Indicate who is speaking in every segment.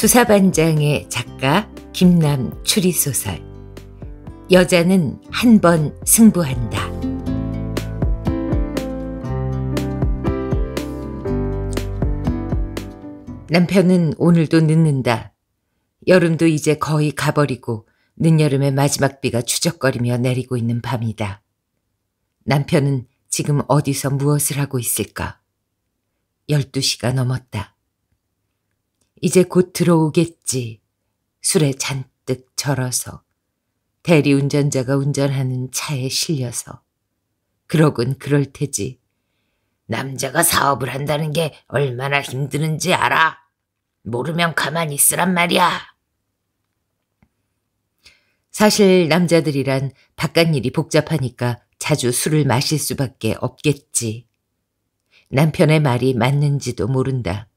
Speaker 1: 수사반장의 작가 김남 추리소설 여자는 한 번 승부한다. 남편은 오늘도 늦는다. 여름도 이제 거의 가버리고 늦여름의 마지막 비가 추적거리며 내리고 있는 밤이다. 남편은 지금 어디서 무엇을 하고 있을까? 12시가 넘었다. 이제 곧 들어오겠지. 술에 잔뜩 절어서 대리운전자가 운전하는 차에 실려서 그러곤 그럴 테지. 남자가 사업을 한다는 게 얼마나 힘드는지 알아. 모르면 가만히 있으란 말이야. 사실 남자들이란 바깥 일이 복잡하니까 자주 술을 마실 수밖에 없겠지. 남편의 말이 맞는지도 모른다.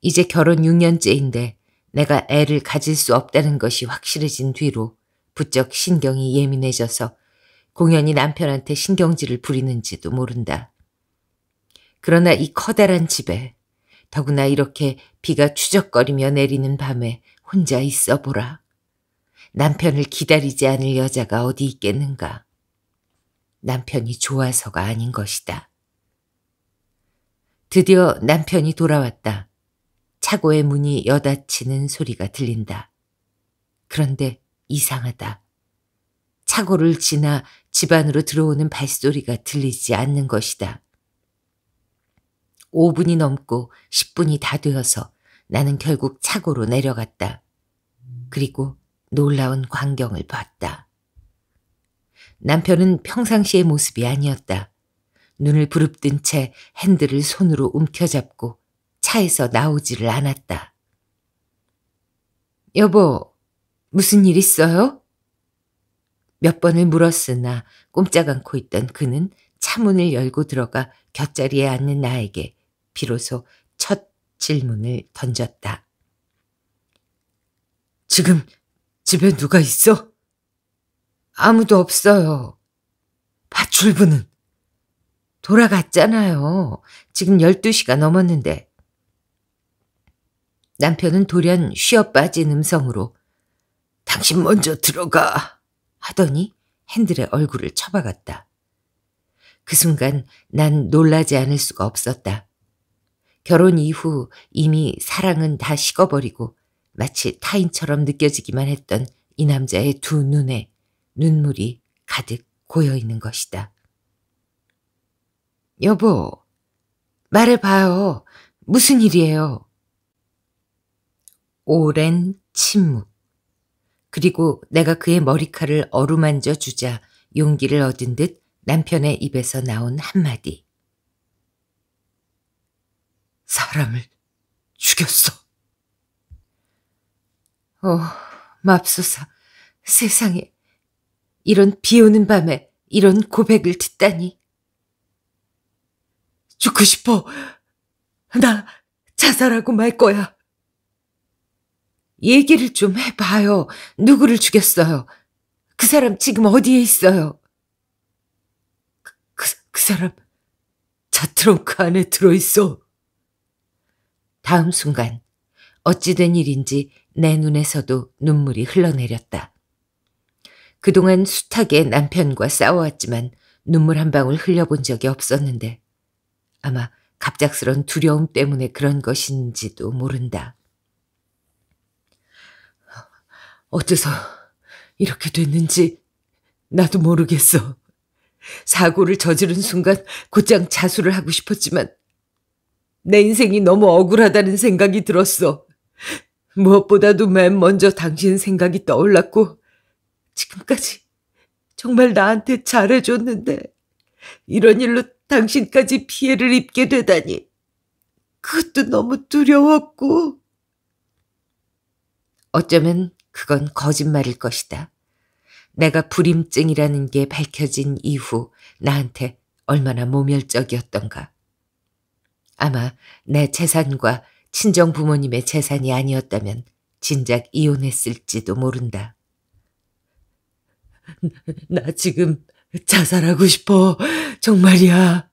Speaker 1: 이제 결혼 6년째인데 내가 애를 가질 수 없다는 것이 확실해진 뒤로 부쩍 신경이 예민해져서 공연히 남편한테 신경질을 부리는지도 모른다. 그러나 이 커다란 집에 더구나 이렇게 비가 추적거리며 내리는 밤에 혼자 있어 보라. 남편을 기다리지 않을 여자가 어디 있겠는가. 남편이 좋아서가 아닌 것이다. 드디어 남편이 돌아왔다. 차고의 문이 여닫히는 소리가 들린다. 그런데 이상하다. 차고를 지나 집 안으로 들어오는 발소리가 들리지 않는 것이다. 5분이 넘고 10분이 다 되어서 나는 결국 차고로 내려갔다. 그리고 놀라운 광경을 봤다. 남편은 평상시의 모습이 아니었다. 눈을 부릅뜬 채 핸들을 손으로 움켜잡고 차에서 나오지를 않았다. 여보, 무슨 일 있어요? 몇 번을 물었으나 꼼짝 않고 있던 그는 차문을 열고 들어가 곁자리에 앉는 나에게 비로소 첫 질문을 던졌다. 지금 집에 누가 있어? 아무도 없어요. 밧줄부는? 돌아갔잖아요. 지금 12시가 넘었는데. 남편은 돌연 쉬어 빠진 음성으로 당신 먼저 들어가 하더니 핸들의 얼굴을 쳐박았다. 그 순간 난 놀라지 않을 수가 없었다. 결혼 이후 이미 사랑은 다 식어버리고 마치 타인처럼 느껴지기만 했던 이 남자의 두 눈에 눈물이 가득 고여 있는 것이다. 여보, 말해봐요. 무슨 일이에요? 오랜 침묵. 그리고 내가 그의 머리카락을 어루만져 주자 용기를 얻은 듯 남편의 입에서 나온 한마디. 사람을 죽였어. 어, 맙소사. 세상에. 이런 비 오는 밤에 이런 고백을 듣다니. 죽고 싶어. 나 자살하고 말 거야. 얘기를 좀 해봐요. 누구를 죽였어요? 그 사람 지금 어디에 있어요? 그, 그, 그 사람 차 트렁크 안에 들어있어. 다음 순간 어찌된 일인지 내 눈에서도 눈물이 흘러내렸다. 그동안 숱하게 남편과 싸워왔지만 눈물 한 방울 흘려본 적이 없었는데 아마 갑작스런 두려움 때문에 그런 것인지도 모른다. 어째서 이렇게 됐는지 나도 모르겠어. 사고를 저지른 순간 곧장 자수를 하고 싶었지만 내 인생이 너무 억울하다는 생각이 들었어. 무엇보다도 맨 먼저 당신 생각이 떠올랐고 지금까지 정말 나한테 잘해줬는데 이런 일로 당신까지 피해를 입게 되다니 그것도 너무 두려웠고 어쩌면 그건 거짓말일 것이다. 내가 불임증이라는 게 밝혀진 이후 나한테 얼마나 모멸적이었던가. 아마 내 재산과 친정 부모님의 재산이 아니었다면 진작 이혼했을지도 모른다. 나 지금 자살하고 싶어. 정말이야.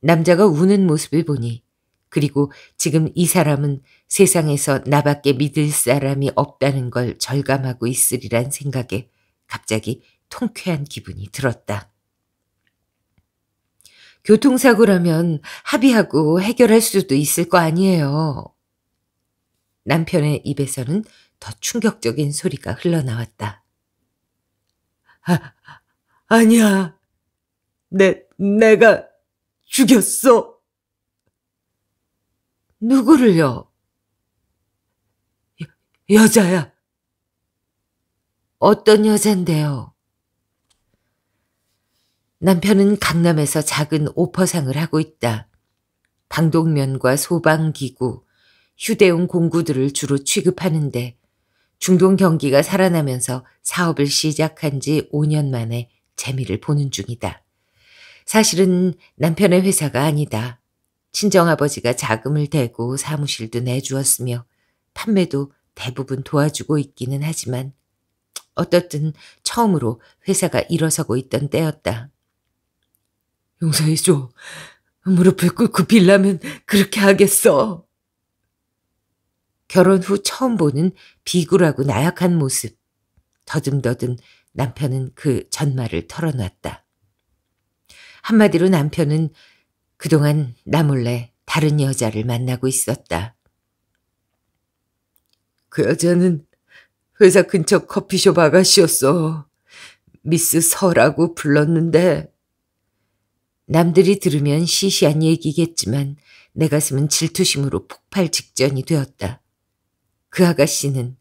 Speaker 1: 남자가 우는 모습을 보니 그리고 지금 이 사람은 세상에서 나밖에 믿을 사람이 없다는 걸 절감하고 있으리란 생각에 갑자기 통쾌한 기분이 들었다. 교통사고라면 합의하고 해결할 수도 있을 거 아니에요. 남편의 입에서는 더 충격적인 소리가 흘러나왔다. 아, 아니야. 내, 내가 죽였어. 누구를요? 여자야. 어떤 여잔데요? 남편은 강남에서 작은 오퍼상을 하고 있다. 방독면과 소방기구, 휴대용 공구들을 주로 취급하는데 중동 경기가 살아나면서 사업을 시작한 지 5년 만에 재미를 보는 중이다. 사실은 남편의 회사가 아니다. 친정아버지가 자금을 대고 사무실도 내주었으며 판매도 대부분 도와주고 있기는 하지만 어떻든 처음으로 회사가 일어서고 있던 때였다. 용서해줘. 무릎을 꿇고 빌라면 그렇게 하겠어. 결혼 후 처음 보는 비굴하고 나약한 모습. 더듬더듬 남편은 그 전말을 털어놨다. 한마디로 남편은 그동안 나 몰래 다른 여자를 만나고 있었다. 그 여자는 회사 근처 커피숍 아가씨였어. 미스 서라고 불렀는데. 남들이 들으면 시시한 얘기겠지만 내 가슴은 질투심으로 폭발 직전이 되었다. 그 아가씨는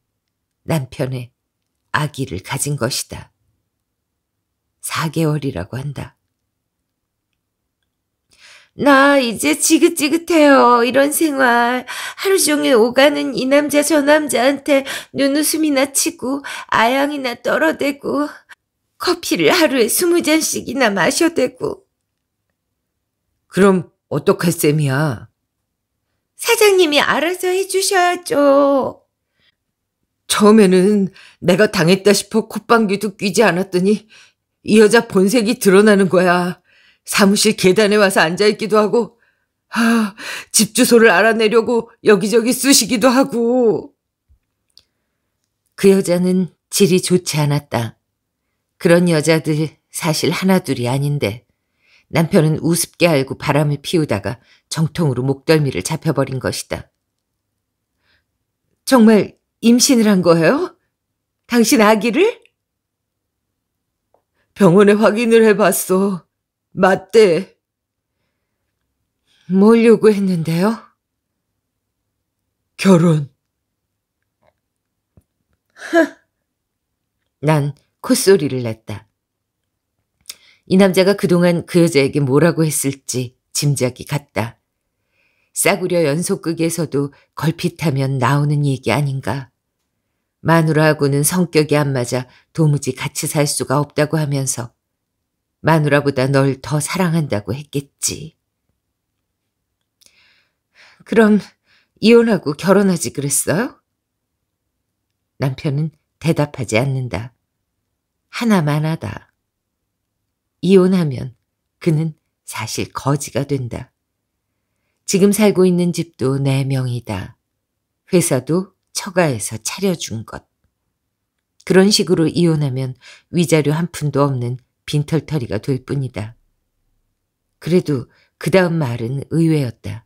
Speaker 1: 남편의 아기를 가진 것이다. 4개월이라고 한다. 나 이제 지긋지긋해요. 이런 생활. 하루 종일 오가는 이 남자 저 남자한테 눈웃음이나 치고 아양이나 떨어대고 커피를 하루에 스무 잔씩이나 마셔대고. 그럼 어떡할 셈이야? 사장님이 알아서 해주셔야죠. 처음에는 내가 당했다 싶어 콧방귀도 뀌지 않았더니 이 여자 본색이 드러나는 거야. 사무실 계단에 와서 앉아있기도 하고, 아, 집 주소를 알아내려고 여기저기 쑤시기도 하고. 그 여자는 질이 좋지 않았다. 그런 여자들 사실 하나둘이 아닌데 남편은 우습게 알고 바람을 피우다가 정통으로 목덜미를 잡혀버린 것이다. 정말 임신을 한 거예요? 당신 아기를? 병원에 확인을 해봤어. 맞대. 뭘 요구했는데요? 결혼. 난 콧소리를 냈다. 이 남자가 그동안 그 여자에게 뭐라고 했을지 짐작이 갔다. 싸구려 연속극에서도 걸핏하면 나오는 얘기 아닌가. 마누라하고는 성격이 안 맞아 도무지 같이 살 수가 없다고 하면서 마누라보다 널 더 사랑한다고 했겠지. 그럼 이혼하고 결혼하지 그랬어요? 남편은 대답하지 않는다. 하나만 하다. 이혼하면 그는 사실 거지가 된다. 지금 살고 있는 집도 내 네 명이다. 회사도 처가에서 차려준 것. 그런 식으로 이혼하면 위자료 한 푼도 없는 빈털터리가 될 뿐이다. 그래도 그 다음 말은 의외였다.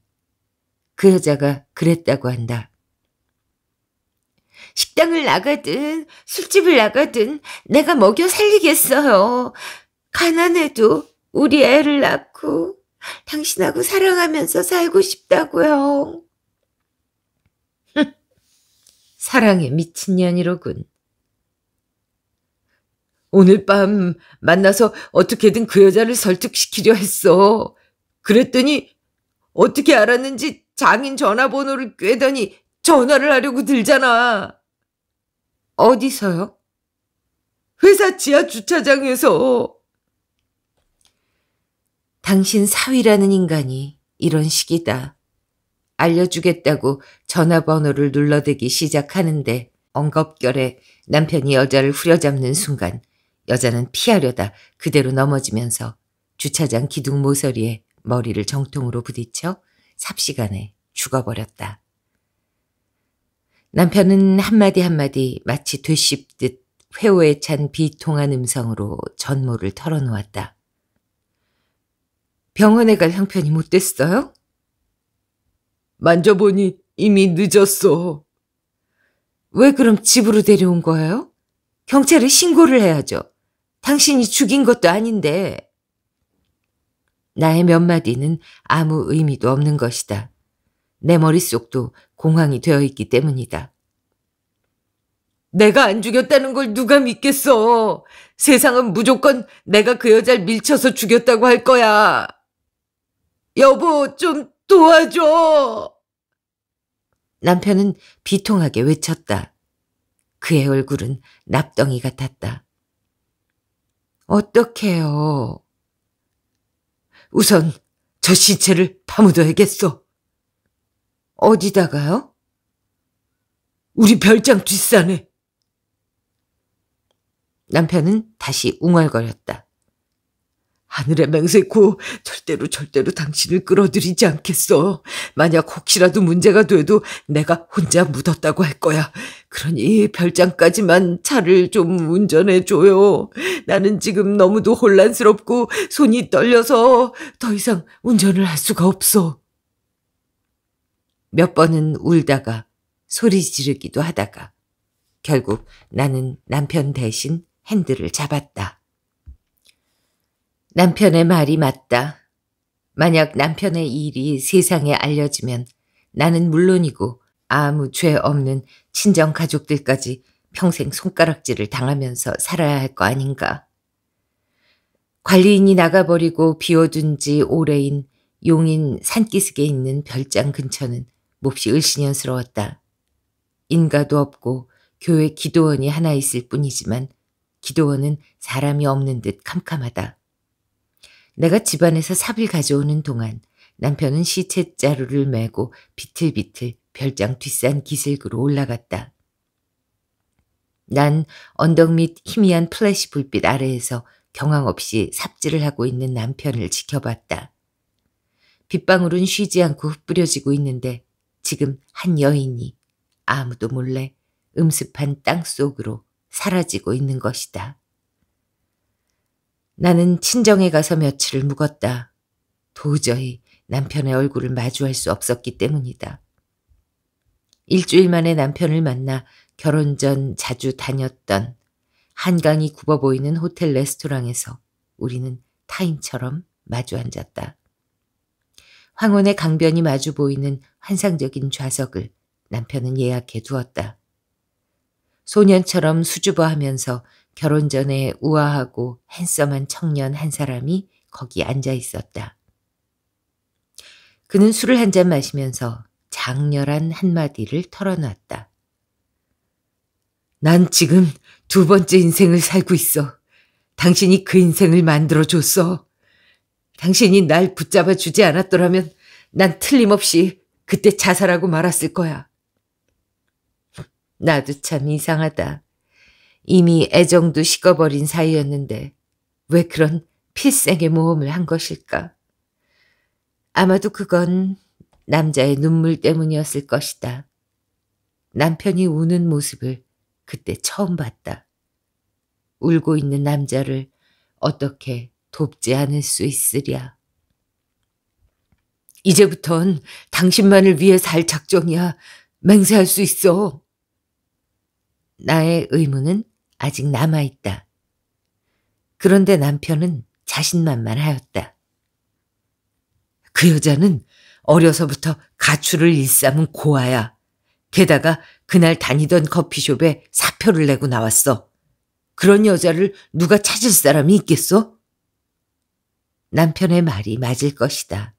Speaker 1: 그 여자가 그랬다고 한다. 식당을 나가든 술집을 나가든 내가 먹여 살리겠어요. 가난해도 우리 애를 낳고 당신하고 사랑하면서 살고 싶다고요. 사랑에 미친 년이로군. 오늘 밤 만나서 어떻게든 그 여자를 설득시키려 했어. 그랬더니 어떻게 알았는지 장인 전화번호를 꿰더니 전화를 하려고 들잖아. 어디서요? 회사 지하 주차장에서. 당신 사위라는 인간이 이런 식이다. 알려주겠다고 전화번호를 눌러대기 시작하는데 엉겁결에 남편이 여자를 후려잡는 순간 여자는 피하려다 그대로 넘어지면서 주차장 기둥 모서리에 머리를 정통으로 부딪혀 삽시간에 죽어버렸다. 남편은 한마디 한마디 마치 되씹듯 회오에 찬 비통한 음성으로 전모를 털어놓았다. 병원에 갈 형편이 못 됐어요? 만져보니 이미 늦었어. 왜 그럼 집으로 데려온 거예요? 경찰에 신고를 해야죠. 당신이 죽인 것도 아닌데. 나의 몇 마디는 아무 의미도 없는 것이다. 내 머릿속도 공황이 되어 있기 때문이다. 내가 안 죽였다는 걸 누가 믿겠어. 세상은 무조건 내가 그 여자를 밀쳐서 죽였다고 할 거야. 여보, 좀 도와줘. 남편은 비통하게 외쳤다. 그의 얼굴은 납덩이 같았다. 어떡해요. 우선 저 시체를 파묻어야겠어. 어디다가요? 우리 별장 뒷산에. 남편은 다시 웅얼거렸다. 하늘에 맹세코 절대로 절대로 당신을 끌어들이지 않겠어. 만약 혹시라도 문제가 돼도 내가 혼자 묻었다고 할 거야. 그러니 별장까지만 차를 좀 운전해 줘요. 나는 지금 너무도 혼란스럽고 손이 떨려서 더 이상 운전을 할 수가 없어. 몇 번은 울다가 소리 지르기도 하다가 결국 나는 남편 대신 핸들을 잡았다. 남편의 말이 맞다. 만약 남편의 일이 세상에 알려지면 나는 물론이고 아무 죄 없는 친정 가족들까지 평생 손가락질을 당하면서 살아야 할 거 아닌가. 관리인이 나가버리고 비워둔 지 오래인 용인 산기슭에 있는 별장 근처는 몹시 을신년스러웠다 인가도 없고 교회 기도원이 하나 있을 뿐이지만 기도원은 사람이 없는 듯 캄캄하다. 내가 집안에서 삽을 가져오는 동안 남편은 시체 자루를 메고 비틀비틀 별장 뒷산 기슭으로 올라갔다. 난 언덕 밑 희미한 플래시 불빛 아래에서 경황 없이 삽질을 하고 있는 남편을 지켜봤다. 빗방울은 쉬지 않고 흩뿌려지고 있는데 지금 한 여인이 아무도 몰래 음습한 땅 속으로 사라지고 있는 것이다. 나는 친정에 가서 며칠을 묵었다. 도저히 남편의 얼굴을 마주할 수 없었기 때문이다. 일주일 만에 남편을 만나 결혼 전 자주 다녔던 한강이 굽어 보이는 호텔 레스토랑에서 우리는 타인처럼 마주 앉았다. 황혼의 강변이 마주 보이는 환상적인 좌석을 남편은 예약해 두었다. 소년처럼 수줍어 하면서 결혼 전에 우아하고 핸섬한 청년 한 사람이 거기 앉아 있었다. 그는 술을 한 잔 마시면서 장렬한 한마디를 털어놨다. 난 지금 두 번째 인생을 살고 있어. 당신이 그 인생을 만들어줬어. 당신이 날 붙잡아 주지 않았더라면 난 틀림없이 그때 자살하고 말았을 거야. 나도 참 이상하다. 이미 애정도 식어버린 사이였는데 왜 그런 필생의 모험을 한 것일까? 아마도 그건 남자의 눈물 때문이었을 것이다. 남편이 우는 모습을 그때 처음 봤다. 울고 있는 남자를 어떻게 돕지 않을 수 있으랴. 이제부턴 당신만을 위해 살 작정이야. 맹세할 수 있어. 나의 의문은 아직 남아있다. 그런데 남편은 자신만만하였다. 그 여자는 어려서부터 가출을 일삼은 고아야. 게다가 그날 다니던 커피숍에 사표를 내고 나왔어. 그런 여자를 누가 찾을 사람이 있겠소? 남편의 말이 맞을 것이다.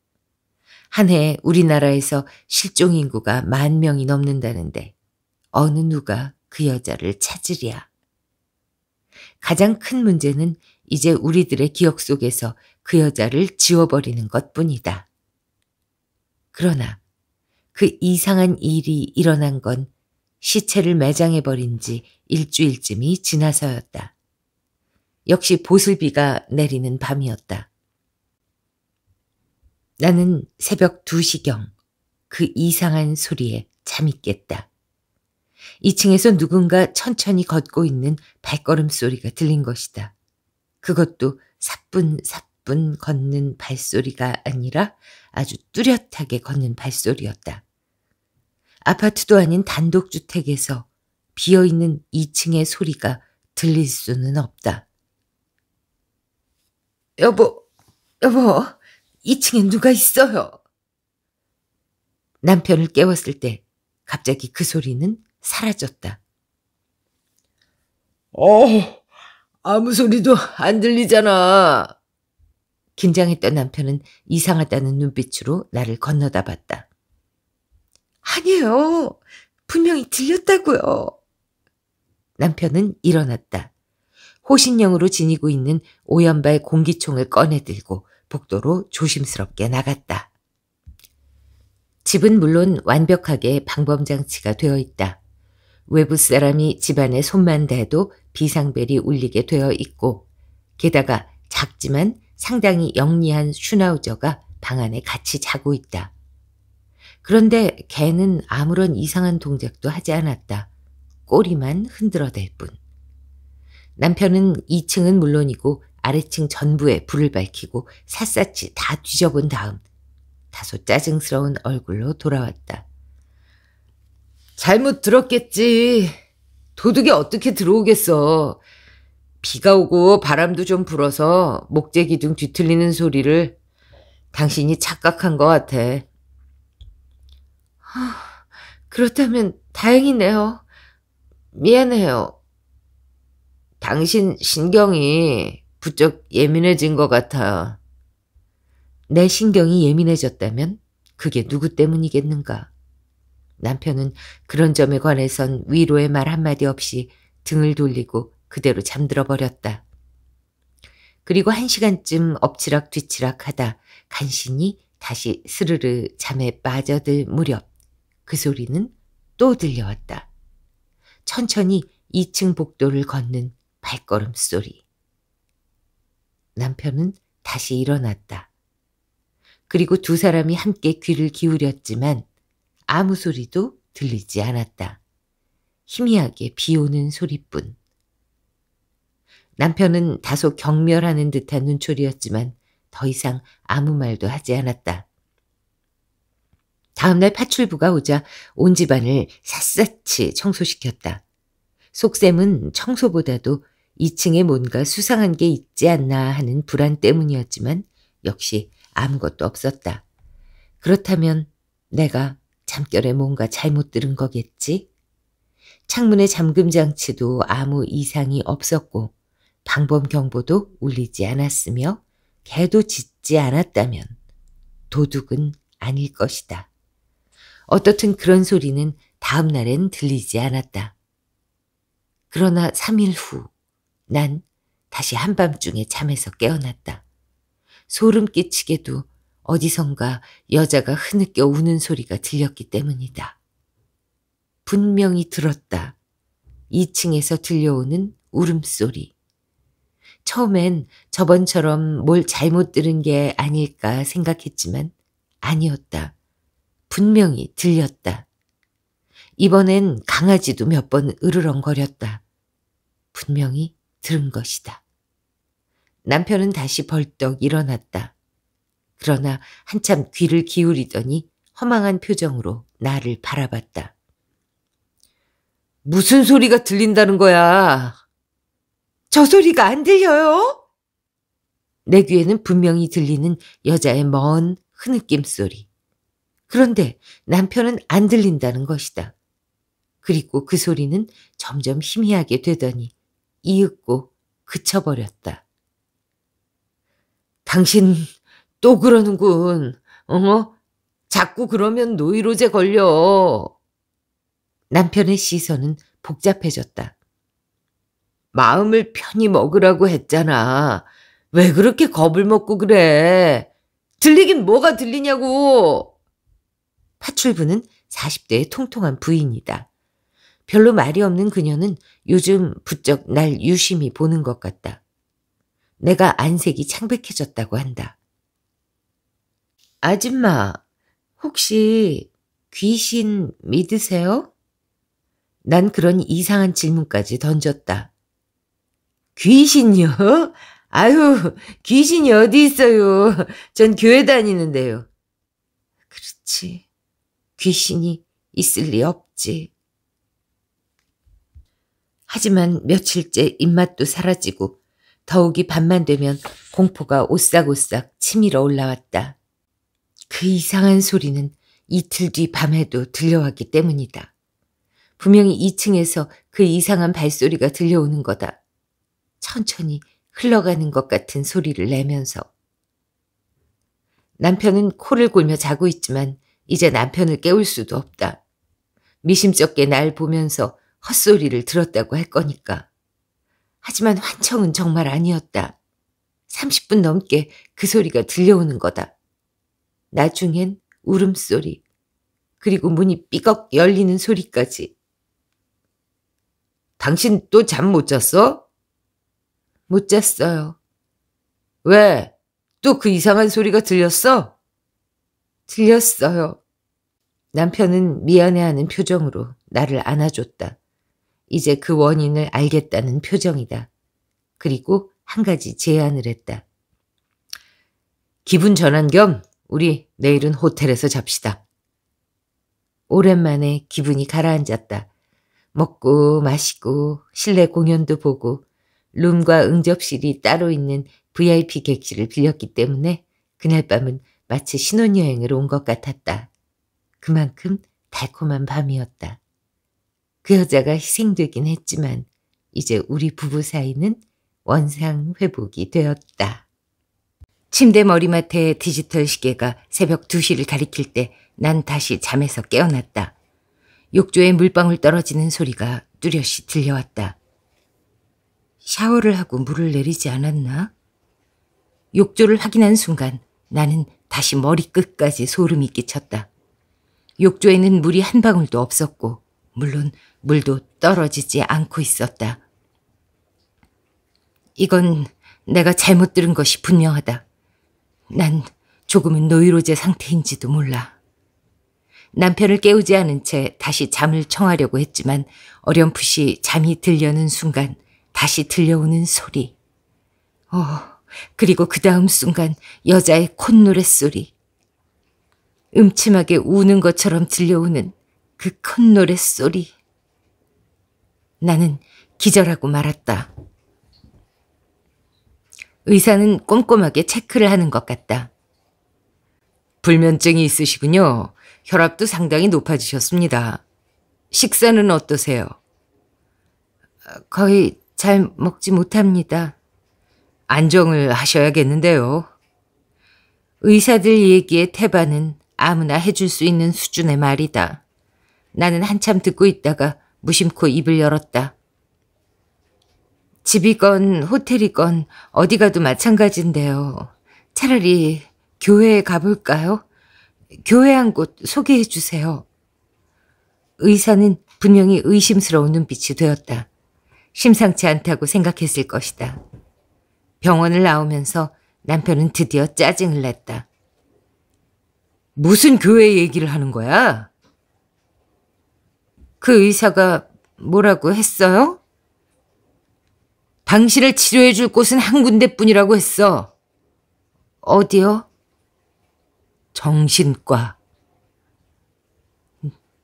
Speaker 1: 한 해 우리나라에서 실종 인구가 만 명이 넘는다는데 어느 누가 그 여자를 찾으랴. 가장 큰 문제는 이제 우리들의 기억 속에서 그 여자를 지워버리는 것 뿐이다. 그러나 그 이상한 일이 일어난 건 시체를 매장해버린 지 일주일쯤이 지나서였다. 역시 보슬비가 내리는 밤이었다. 나는 새벽 2시경 그 이상한 소리에 잠이 깼다. 2층에서 누군가 천천히 걷고 있는 발걸음 소리가 들린 것이다. 그것도 사뿐사뿐 걷는 발소리가 아니라 아주 뚜렷하게 걷는 발소리였다. 아파트도 아닌 단독주택에서 비어있는 2층의 소리가 들릴 수는 없다. 여보, 여보, 2층에 누가 있어요? 남편을 깨웠을 때 갑자기 그 소리는 사라졌다. 어, 아무 소리도 안 들리잖아. 긴장했던 남편은 이상하다는 눈빛으로 나를 건너다 봤다. 아니에요. 분명히 들렸다고요. 남편은 일어났다. 호신형으로 지니고 있는 오연발 공기총을 꺼내들고 복도로 조심스럽게 나갔다. 집은 물론 완벽하게 방범장치가 되어 있다. 외부 사람이 집안에 손만 대도 비상벨이 울리게 되어 있고 게다가 작지만 상당히 영리한 슈나우저가 방 안에 같이 자고 있다. 그런데 개는 아무런 이상한 동작도 하지 않았다. 꼬리만 흔들어댈 뿐. 남편은 2층은 물론이고 아래층 전부에 불을 밝히고 샅샅이 다 뒤져본 다음 다소 짜증스러운 얼굴로 돌아왔다. 잘못 들었겠지. 도둑이 어떻게 들어오겠어. 비가 오고 바람도 좀 불어서 목재 기둥 뒤틀리는 소리를 당신이 착각한 것 같아. 그렇다면 다행이네요. 미안해요. 당신 신경이 부쩍 예민해진 것같아내 신경이 예민해졌다면 그게 누구 때문이겠는가? 남편은 그런 점에 관해선 위로의 말 한마디 없이 등을 돌리고 그대로 잠들어 버렸다. 그리고 한 시간쯤 엎치락 뒤치락 하다 간신히 다시 스르르 잠에 빠져들 무렵 그 소리는 또 들려왔다. 천천히 2층 복도를 걷는 발걸음 소리. 남편은 다시 일어났다. 그리고 두 사람이 함께 귀를 기울였지만 아무 소리도 들리지 않았다. 희미하게 비 오는 소리뿐. 남편은 다소 경멸하는 듯한 눈초리였지만 더 이상 아무 말도 하지 않았다. 다음날 파출부가 오자 온 집안을 샅샅이 청소시켰다. 속셈은 청소보다도 2층에 뭔가 수상한 게 있지 않나 하는 불안 때문이었지만 역시 아무것도 없었다. 그렇다면 내가 잠결에 뭔가 잘못 들은 거겠지? 창문의 잠금 장치도 아무 이상이 없었고 방범 경보도 울리지 않았으며 개도 짖지 않았다면 도둑은 아닐 것이다. 어떻든 그런 소리는 다음 날엔 들리지 않았다. 그러나 3일 후 난 다시 한밤중에 잠에서 깨어났다. 소름 끼치게도 어디선가 여자가 흐느껴 우는 소리가 들렸기 때문이다. 분명히 들었다. 2층에서 들려오는 울음소리. 처음엔 저번처럼 뭘 잘못 들은 게 아닐까 생각했지만 아니었다. 분명히 들렸다. 이번엔 강아지도 몇 번 으르렁거렸다. 분명히 들은 것이다. 남편은 다시 벌떡 일어났다. 그러나 한참 귀를 기울이더니 허망한 표정으로 나를 바라봤다. 무슨 소리가 들린다는 거야? 저 소리가 안 들려요? 내 귀에는 분명히 들리는 여자의 먼 흐느낌 소리. 그런데 남편은 안 들린다는 것이다. 그리고 그 소리는 점점 희미하게 되더니 이윽고 그쳐버렸다. 당신 또 그러는군. 어? 자꾸 그러면 노이로제 걸려. 남편의 시선은 복잡해졌다. 마음을 편히 먹으라고 했잖아. 왜 그렇게 겁을 먹고 그래? 들리긴 뭐가 들리냐고! 파출부는 40대의 통통한 부인이다. 별로 말이 없는 그녀는 요즘 부쩍 날 유심히 보는 것 같다. 내가 안색이 창백해졌다고 한다. 아줌마, 혹시 귀신 믿으세요? 난 그런 이상한 질문까지 던졌다. 귀신요? 아유, 귀신이 어디 있어요? 전 교회 다니는데요. 그렇지. 귀신이 있을 리 없지. 하지만 며칠째 입맛도 사라지고 더욱이 밤만 되면 공포가 오싹오싹 치밀어 올라왔다. 그 이상한 소리는 이틀 뒤 밤에도 들려왔기 때문이다. 분명히 2층에서 그 이상한 발소리가 들려오는 거다. 천천히 흘러가는 것 같은 소리를 내면서. 남편은 코를 골며 자고 있지만 이제 남편을 깨울 수도 없다. 미심쩍게 날 보면서 헛소리를 들었다고 할 거니까. 하지만 환청은 정말 아니었다. 30분 넘게 그 소리가 들려오는 거다. 나중엔 울음소리, 그리고 문이 삐걱 열리는 소리까지. 당신 또 잠 못 잤어? 못 잤어요. 왜? 또 그 이상한 소리가 들렸어? 들렸어요. 남편은 미안해하는 표정으로 나를 안아줬다. 이제 그 원인을 알겠다는 표정이다. 그리고 한 가지 제안을 했다. 기분 전환 겸 우리 내일은 호텔에서 잡시다. 오랜만에 기분이 가라앉았다. 먹고 마시고 실내 공연도 보고 룸과 응접실이 따로 있는 VIP 객실을 빌렸기 때문에 그날 밤은 마치 신혼여행을 온것 같았다. 그만큼 달콤한 밤이었다. 그 여자가 희생되긴 했지만 이제 우리 부부 사이는 원상 회복이 되었다. 침대 머리맡에 디지털 시계가 새벽 2시를 가리킬 때 난 다시 잠에서 깨어났다. 욕조에 물방울 떨어지는 소리가 뚜렷이 들려왔다. 샤워를 하고 물을 내리지 않았나? 욕조를 확인한 순간 나는 다시 머리끝까지 소름이 끼쳤다. 욕조에는 물이 한 방울도 없었고 물론 물도 떨어지지 않고 있었다. 이건 내가 잘못 들은 것이 분명하다. 난 조금은 노이로제 상태인지도 몰라. 남편을 깨우지 않은 채 다시 잠을 청하려고 했지만 어렴풋이 잠이 들려는 순간 다시 들려오는 소리. 어, 그리고 그 다음 순간 여자의 콧노랫소리. 음침하게 우는 것처럼 들려오는 그 콧노랫소리. 나는 기절하고 말았다. 의사는 꼼꼼하게 체크를 하는 것 같다. 불면증이 있으시군요. 혈압도 상당히 높아지셨습니다. 식사는 어떠세요? 거의 잘 먹지 못합니다. 안정을 하셔야겠는데요. 의사들 얘기의 태반은 아무나 해줄 수 있는 수준의 말이다. 나는 한참 듣고 있다가 무심코 입을 열었다. 집이건 호텔이건 어디 가도 마찬가지인데요. 차라리 교회에 가볼까요? 교회 한 곳 소개해 주세요. 의사는 분명히 의심스러운 눈빛이 되었다. 심상치 않다고 생각했을 것이다. 병원을 나오면서 남편은 드디어 짜증을 냈다. 무슨 교회 얘기를 하는 거야? 그 의사가 뭐라고 했어요? 당신을 치료해 줄 곳은 한 군데뿐이라고 했어. 어디요? 정신과.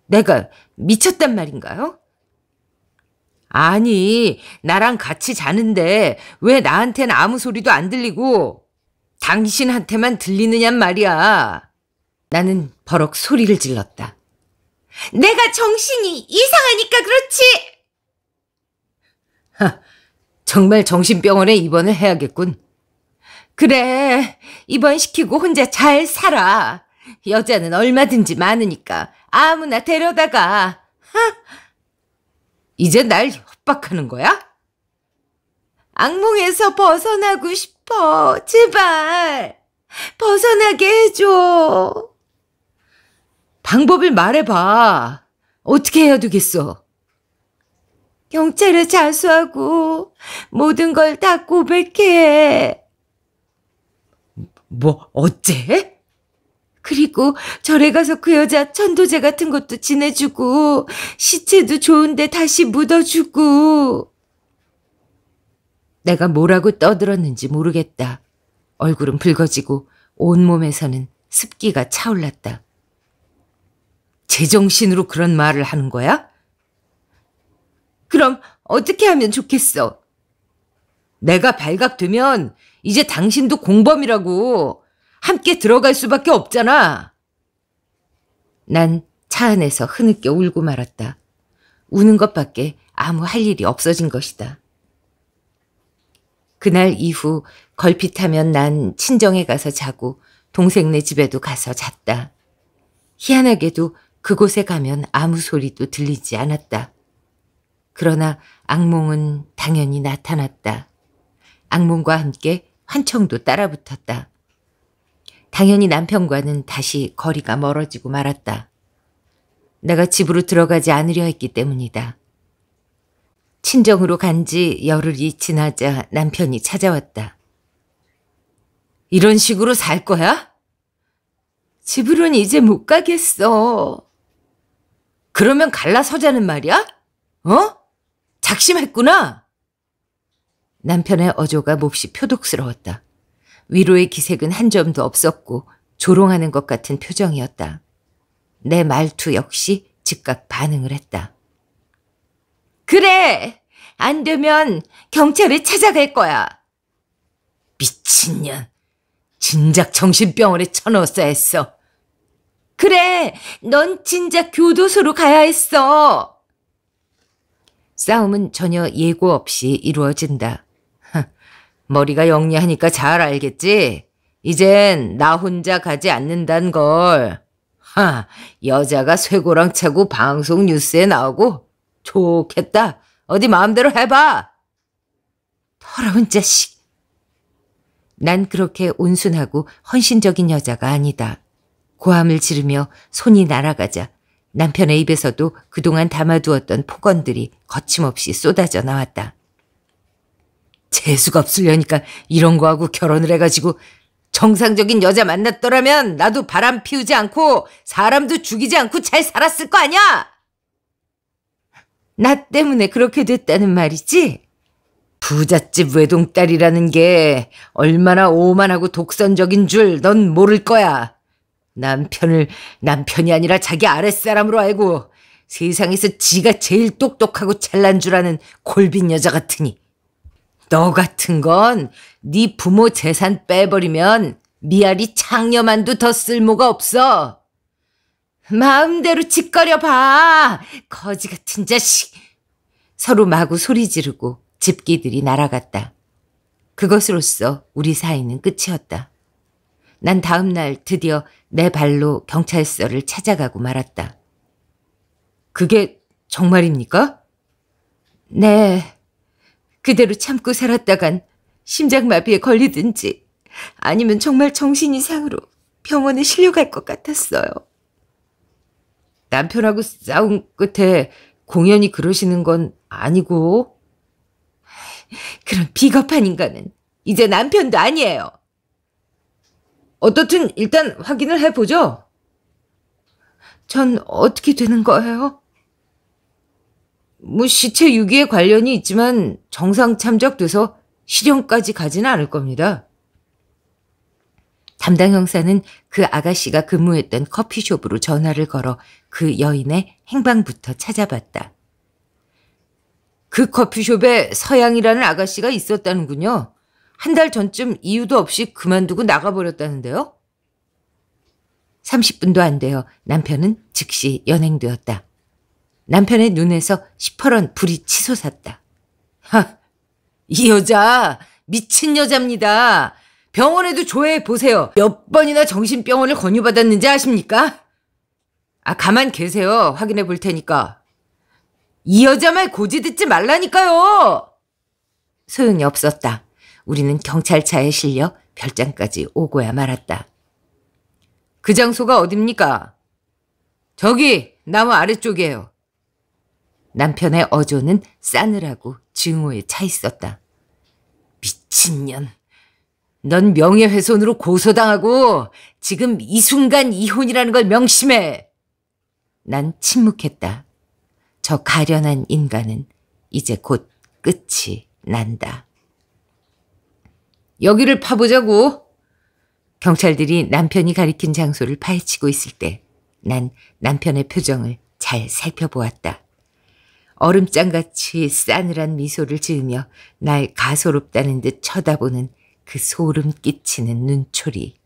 Speaker 1: 내가 미쳤단 말인가요? 아니, 나랑 같이 자는데 왜 나한텐 아무 소리도 안 들리고 당신한테만 들리느냐 말이야. 나는 버럭 소리를 질렀다. 내가 정신이 이상하니까 그렇지! 하, 정말 정신병원에 입원을 해야겠군. 그래, 입원시키고 혼자 잘 살아. 여자는 얼마든지 많으니까 아무나 데려다가. 하? 이제 날 협박하는 거야? 악몽에서 벗어나고 싶어. 제발. 벗어나게 해줘. 방법을 말해봐. 어떻게 해야 되겠어? 경찰에 자수하고 모든 걸 다 고백해. 뭐 어째? 그리고 절에 가서 그 여자 천도제 같은 것도 지내주고 시체도 좋은데 다시 묻어주고 내가 뭐라고 떠들었는지 모르겠다. 얼굴은 붉어지고 온몸에서는 습기가 차올랐다. 제정신으로 그런 말을 하는 거야? 그럼 어떻게 하면 좋겠어? 내가 발각되면 이제 당신도 공범이라고 함께 들어갈 수밖에 없잖아. 난 차 안에서 흐느껴 울고 말았다. 우는 것밖에 아무 할 일이 없어진 것이다. 그날 이후 걸핏하면 난 친정에 가서 자고 동생네 집에도 가서 잤다. 희한하게도 그곳에 가면 아무 소리도 들리지 않았다. 그러나 악몽은 당연히 나타났다. 악몽과 함께 환청도 따라붙었다. 당연히 남편과는 다시 거리가 멀어지고 말았다. 내가 집으로 들어가지 않으려 했기 때문이다. 친정으로 간 지 열흘이 지나자 남편이 찾아왔다. 이런 식으로 살 거야? 집으론 이제 못 가겠어. 그러면 갈라서자는 말이야? 어? 작심했구나. 남편의 어조가 몹시 표독스러웠다. 위로의 기색은 한 점도 없었고 조롱하는 것 같은 표정이었다. 내 말투 역시 즉각 반응을 했다. 그래! 안 되면 경찰에 찾아갈 거야. 미친년. 진작 정신병원에 쳐넣었어야 했어. 그래, 넌 진작 교도소로 가야 했어. 싸움은 전혀 예고 없이 이루어진다. 머리가 영리하니까 잘 알겠지? 이젠 나 혼자 가지 않는단 걸. 하, 여자가 쇠고랑 차고 방송 뉴스에 나오고 좋겠다. 어디 마음대로 해봐. 더러운 자식. 난 그렇게 온순하고 헌신적인 여자가 아니다. 고함을 지르며 손이 날아가자 남편의 입에서도 그동안 담아두었던 폭언들이 거침없이 쏟아져 나왔다. 재수가 없으려니까 이런 거하고 결혼을 해가지고 정상적인 여자 만났더라면 나도 바람 피우지 않고 사람도 죽이지 않고 잘 살았을 거 아니야! 나 때문에 그렇게 됐다는 말이지? 부잣집 외동딸이라는 게 얼마나 오만하고 독선적인 줄 넌 모를 거야. 남편을 남편이 아니라 자기 아랫사람으로 알고 세상에서 지가 제일 똑똑하고 잘난 줄 아는 골빈 여자 같으니 너 같은 건 네 부모 재산 빼버리면 미아리 창녀만도 더 쓸모가 없어. 마음대로 짓거려봐. 거지 같은 자식. 서로 마구 소리 지르고 집기들이 날아갔다. 그것으로써 우리 사이는 끝이었다. 난 다음날 드디어 내 발로 경찰서를 찾아가고 말았다. 그게 정말입니까? 네. 그대로 참고 살았다간 심장마비에 걸리든지 아니면 정말 정신 이상으로 병원에 실려갈 것 같았어요. 남편하고 싸운 끝에 공연이 그러시는 건 아니고 그런 비겁한 인간은 이제 남편도 아니에요. 어떻든 일단 확인을 해보죠. 전 어떻게 되는 거예요? 뭐 시체 유기에 관련이 있지만 정상 참작돼서 실형까지 가지는 않을 겁니다. 담당 형사는 그 아가씨가 근무했던 커피숍으로 전화를 걸어 그 여인의 행방부터 찾아봤다. 그 커피숍에 서양이라는 아가씨가 있었다는군요. 한달 전쯤 이유도 없이 그만두고 나가버렸다는데요. 30분도 안 돼요. 남편은 즉시 연행되었다. 남편의 눈에서 시퍼런 불이 치솟았다. 하, 이 여자 미친 여자입니다. 병원에도 조회해 보세요. 몇 번이나 정신병원을 권유받았는지 아십니까? 아 가만 계세요. 확인해 볼 테니까. 이 여자 말 고지 듣지 말라니까요. 소용이 없었다. 우리는 경찰차에 실려 별장까지 오고야 말았다. 그 장소가 어딥니까? 저기 나무 아래쪽이에요. 남편의 어조는 싸늘하고 증오에 차 있었다. 미친년. 넌 명예훼손으로 고소당하고 지금 이 순간 이혼이라는 걸 명심해. 난 침묵했다. 저 가련한 인간은 이제 곧 끝이 난다. 여기를 파보자고. 경찰들이 남편이 가리킨 장소를 파헤치고 있을 때 난 남편의 표정을 잘 살펴보았다. 얼음장같이 싸늘한 미소를 지으며 날 가소롭다는 듯 쳐다보는 그 소름 끼치는 눈초리.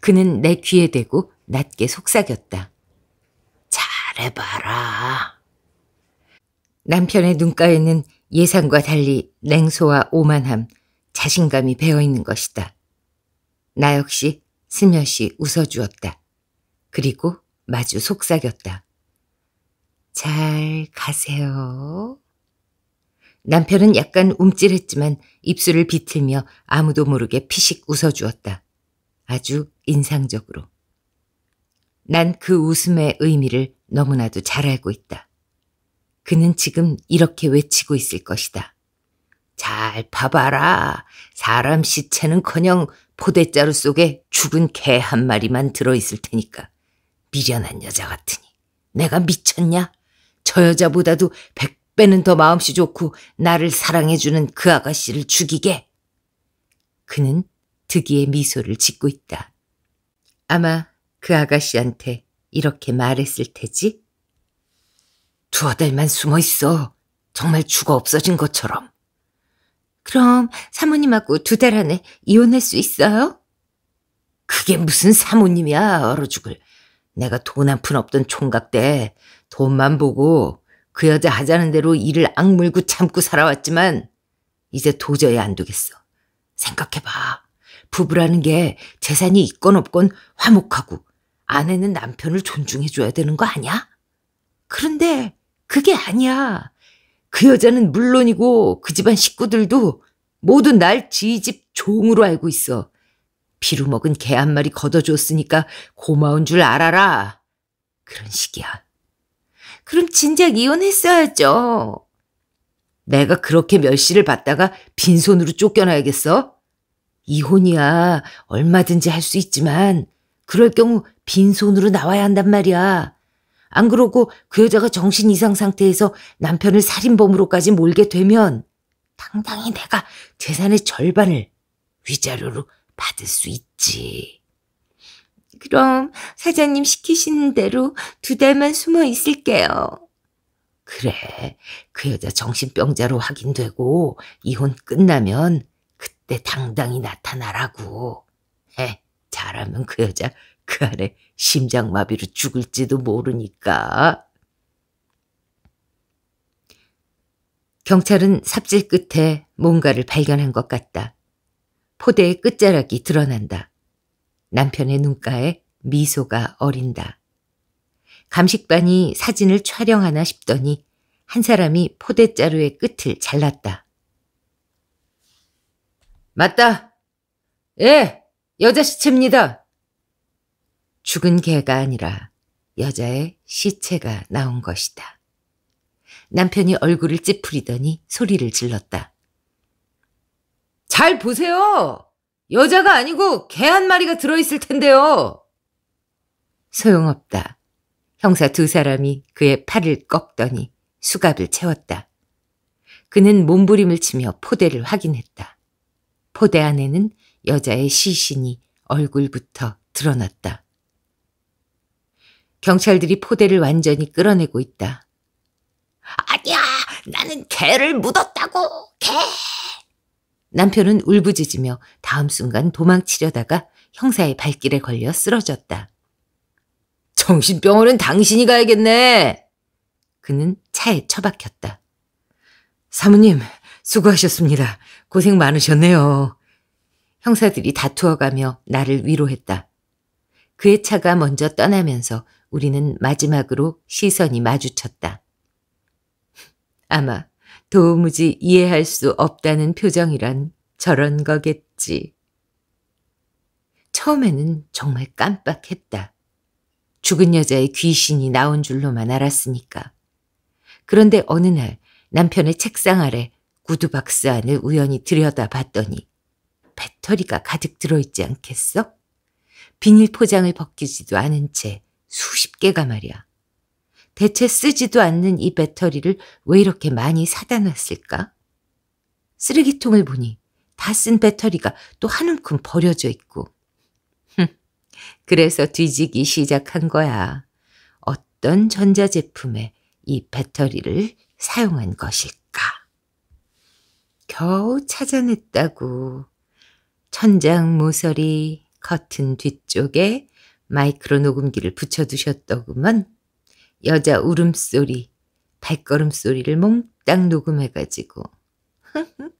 Speaker 1: 그는 내 귀에 대고 낮게 속삭였다. 잘해봐라. 남편의 눈가에는 예상과 달리 냉소와 오만함, 자신감이 배어 있는 것이다. 나 역시 스며시 웃어주었다. 그리고 마주 속삭였다. 잘 가세요. 남편은 약간 움찔했지만 입술을 비틀며 아무도 모르게 피식 웃어주었다. 아주 인상적으로. 난 그 웃음의 의미를 너무나도 잘 알고 있다. 그는 지금 이렇게 외치고 있을 것이다. 잘 봐봐라. 사람 시체는커녕 포대자루 속에 죽은 개 한 마리만 들어있을 테니까. 미련한 여자 같으니. 내가 미쳤냐? 저 여자보다도 백 배는 더 마음씨 좋고 나를 사랑해주는 그 아가씨를 죽이게. 그는 득이의 미소를 짓고 있다. 아마 그 아가씨한테 이렇게 말했을 테지? 두어 달만 숨어 있어. 정말 죽어 없어진 것처럼. 그럼 사모님하고 두 달 안에 이혼할 수 있어요? 그게 무슨 사모님이야, 얼어 죽을. 내가 돈 한 푼 없던 총각 때 돈만 보고 그 여자 하자는 대로 일을 악물고 참고 살아왔지만 이제 도저히 안 되겠어. 생각해봐. 부부라는 게 재산이 있건 없건 화목하고 아내는 남편을 존중해줘야 되는 거 아니야? 그런데 그게 아니야. 그 여자는 물론이고 그 집안 식구들도 모두 날 지 집 종으로 알고 있어. 비루 먹은 개 한 마리 걷어줬으니까 고마운 줄 알아라. 그런 식이야. 그럼 진작 이혼했어야죠. 내가 그렇게 멸시를 받다가 빈손으로 쫓겨나야겠어? 이혼이야 얼마든지 할 수 있지만 그럴 경우 빈손으로 나와야 한단 말이야. 안 그러고 그 여자가 정신 이상 상태에서 남편을 살인범으로까지 몰게 되면 당당히 내가 재산의 절반을 위자료로 받을 수 있지. 그럼 사장님 시키시는 대로 두 달만 숨어 있을게요. 그래. 그 여자 정신병자로 확인되고 이혼 끝나면 그때 당당히 나타나라고. 에, 잘하면 그 여자 그 아래 심장마비로 죽을지도 모르니까. 경찰은 삽질 끝에 뭔가를 발견한 것 같다. 포대의 끝자락이 드러난다. 남편의 눈가에 미소가 어린다. 감식반이 사진을 촬영하나 싶더니 한 사람이 포대자루의 끝을 잘랐다. 맞다. 예, 여자 시체입니다. 죽은 개가 아니라 여자의 시체가 나온 것이다. 남편이 얼굴을 찌푸리더니 소리를 질렀다. 잘 보세요! 여자가 아니고 개 한 마리가 들어있을 텐데요! 소용없다. 형사 두 사람이 그의 팔을 꺾더니 수갑을 채웠다. 그는 몸부림을 치며 포대를 확인했다. 포대 안에는 여자의 시신이 얼굴부터 드러났다. 경찰들이 포대를 완전히 끌어내고 있다. 아니야! 나는 개를 묻었다고! 개! 남편은 울부짖으며 다음 순간 도망치려다가 형사의 발길에 걸려 쓰러졌다. 정신병원은 당신이 가야겠네! 그는 차에 처박혔다. 사모님, 수고하셨습니다. 고생 많으셨네요. 형사들이 다투어가며 나를 위로했다. 그의 차가 먼저 떠나면서 우리는 마지막으로 시선이 마주쳤다. 아마 도무지 이해할 수 없다는 표정이란 저런 거겠지. 처음에는 정말 깜빡했다. 죽은 여자의 귀신이 나온 줄로만 알았으니까. 그런데 어느 날 남편의 책상 아래 구두박스 안을 우연히 들여다봤더니 배터리가 가득 들어있지 않겠어? 비닐 포장을 벗기지도 않은 채 수십 개가 말이야. 대체 쓰지도 않는 이 배터리를 왜 이렇게 많이 사다 놨을까? 쓰레기통을 보니 다 쓴 배터리가 또 한 움큼 버려져 있고. 그래서 뒤지기 시작한 거야. 어떤 전자제품에 이 배터리를 사용한 것일까? 겨우 찾아냈다고. 천장 모서리, 커튼 뒤쪽에 마이크로 녹음기를 붙여두셨더구먼. 여자 울음소리, 발걸음 소리를 몽땅 녹음해가지고.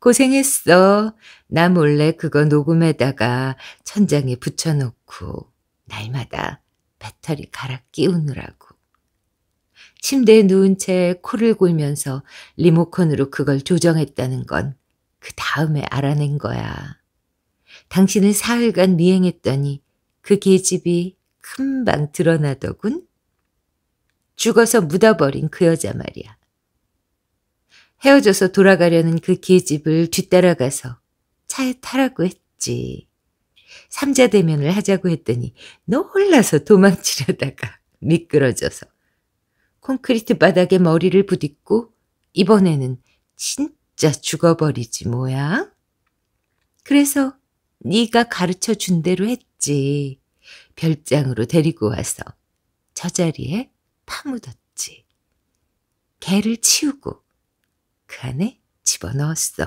Speaker 1: 고생했어. 나 몰래 그거 녹음에다가 천장에 붙여놓고 날마다 배터리 갈아 끼우느라고. 침대에 누운 채 코를 골면서 리모컨으로 그걸 조정했다는 건 그 다음에 알아낸 거야. 당신은 사흘간 미행했더니 그 계집이 금방 드러나더군. 죽어서 묻어버린 그 여자 말이야. 헤어져서 돌아가려는 그 계집을 뒤따라가서 차에 타라고 했지. 삼자대면을 하자고 했더니 놀라서 도망치려다가 미끄러져서 콘크리트 바닥에 머리를 부딛고 이번에는 진짜 죽어버리지 뭐야. 그래서 네가 가르쳐 준 대로 했지. 없지. 별장으로 데리고 와서 저 자리에 파묻었지. 개를 치우고 그 안에 집어넣었어.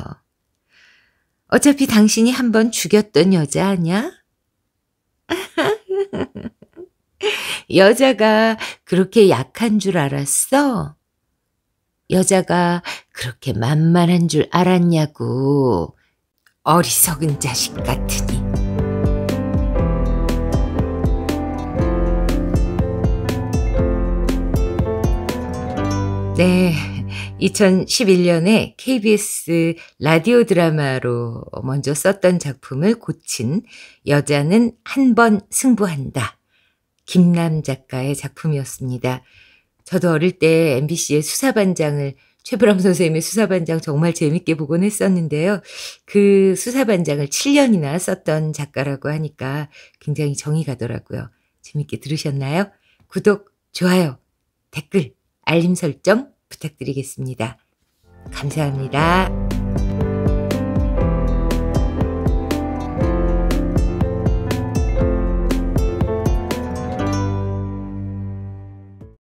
Speaker 1: 어차피 당신이 한 번 죽였던 여자 아냐? 여자가 그렇게 약한 줄 알았어? 여자가 그렇게 만만한 줄 알았냐고. 어리석은 자식 같으니. 네. 2011년에 KBS 라디오 드라마로 먼저 썼던 작품을 고친 여자는 한 번 승부한다. 김남 작가의 작품이었습니다. 저도 어릴 때 MBC의 수사반장을 최불암 선생님의 수사반장 정말 재밌게 보곤 했었는데요. 그 수사반장을 7년이나 썼던 작가라고 하니까 굉장히 정이 가더라고요. 재밌게 들으셨나요? 구독, 좋아요, 댓글 알림 설정 부탁드리겠습니다. 감사합니다.